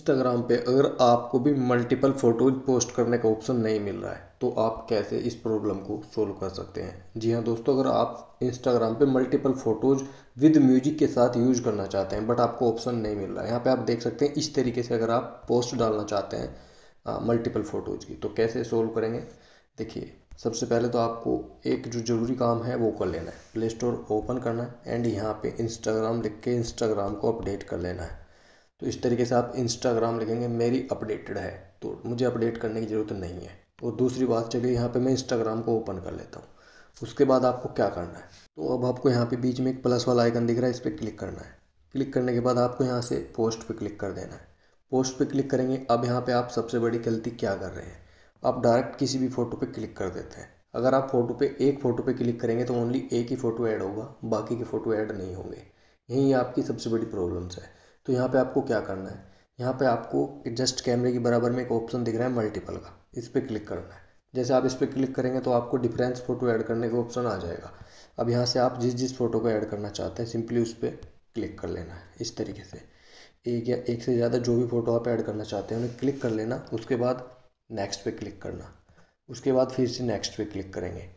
Instagram पे अगर आपको भी मल्टीपल फ़ोटोज पोस्ट करने का ऑप्शन नहीं मिल रहा है तो आप कैसे इस प्रॉब्लम को सोल्व कर सकते हैं जी हाँ दोस्तों अगर आप इंस्टाग्राम पे मल्टीपल फ़ोटोज़ विद म्यूजिक के साथ यूज करना चाहते हैं बट आपको ऑप्शन नहीं मिल रहा है यहाँ पे आप देख सकते हैं इस तरीके से अगर आप पोस्ट डालना चाहते हैं मल्टीपल फ़ोटोज़ की तो कैसे सोल्व करेंगे देखिए सबसे पहले तो आपको एक जो ज़रूरी काम है वो कर लेना है प्ले स्टोर ओपन करना है एंड यहाँ पे इंस्टाग्राम लिख के इंस्टाग्राम को अपडेट कर लेना है तो इस तरीके से आप इंस्टाग्राम लिखेंगे मेरी अपडेटेड है तो मुझे अपडेट करने की ज़रूरत नहीं है और तो दूसरी बात चलिए यहाँ पे मैं इंस्टाग्राम को ओपन कर लेता हूँ उसके बाद आपको क्या करना है तो अब आपको यहाँ पे बीच में एक प्लस वाला आइकन दिख रहा है इस पर क्लिक करना है क्लिक करने के बाद आपको यहाँ से पोस्ट पर क्लिक कर देना है पोस्ट पर क्लिक करेंगे अब यहाँ पर आप सबसे बड़ी गलती क्या कर रहे हैं आप डायरेक्ट किसी भी फ़ोटो पर क्लिक कर देते हैं अगर आप फ़ोटो पे एक फ़ोटो पे क्लिक करेंगे तो ओनली एक ही फ़ोटो ऐड होगा बाकी के फ़ोटो ऐड नहीं होंगे यही आपकी सबसे बड़ी प्रॉब्लम्स है तो यहाँ पे आपको क्या करना है यहाँ पे आपको जस्ट कैमरे के बराबर में एक ऑप्शन दिख रहा है मल्टीपल का इस पर क्लिक करना है जैसे आप इस पर क्लिक करेंगे तो आपको डिफरेंस फ़ोटो ऐड करने का ऑप्शन आ जाएगा अब यहाँ से आप जिस जिस फ़ोटो को ऐड करना चाहते हैं सिंपली उस पर क्लिक कर लेना है इस तरीके से एक या एक से ज़्यादा जो भी फ़ोटो आप ऐड करना चाहते हैं उन्हें क्लिक कर लेना उसके बाद नेक्स्ट पे क्लिक करना उसके बाद फिर से नेक्स्ट पे क्लिक करेंगे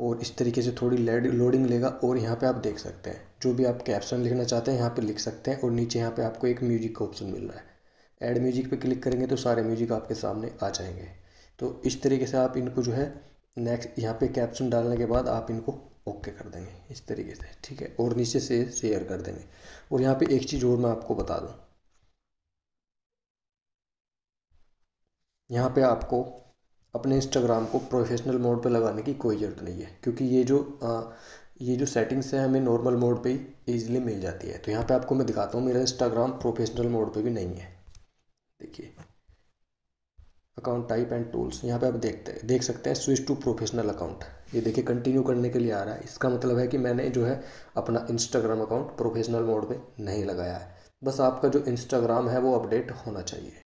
और इस तरीके से थोड़ी लोडिंग लेगा और यहाँ पे आप देख सकते हैं जो भी आप कैप्शन लिखना चाहते हैं यहाँ पे लिख सकते हैं और नीचे यहाँ पे आपको एक म्यूजिक का ऑप्शन मिल रहा है ऐड म्यूजिक पे क्लिक करेंगे तो सारे म्यूजिक आपके सामने आ जाएंगे तो इस तरीके से आप इनको जो है नेक्स्ट यहाँ पर कैप्शन डालने के बाद आप इनको ओके कर देंगे इस तरीके से ठीक है और नीचे से शेयर कर देंगे और यहाँ पर एक चीज़ और मैं आपको बता दूँ यहाँ पर आपको अपने इंस्टाग्राम को प्रोफेशनल मोड पे लगाने की कोई ज़रूरत नहीं है क्योंकि ये जो आ, ये जो सेटिंग्स है हमें नॉर्मल मोड पे ही ईजिली मिल जाती है तो यहाँ पे आपको मैं दिखाता हूँ मेरा इंस्टाग्राम प्रोफेशनल मोड पे भी नहीं है देखिए अकाउंट टाइप एंड टूल्स यहाँ पे आप देखते हैं देख सकते हैं स्विच टू प्रोफेशनल अकाउंट ये देखिए कंटिन्यू करने के लिए आ रहा है इसका मतलब है कि मैंने जो है अपना इंस्टाग्राम अकाउंट प्रोफेशनल मोड पर नहीं लगाया है बस आपका जो इंस्टाग्राम है वो अपडेट होना चाहिए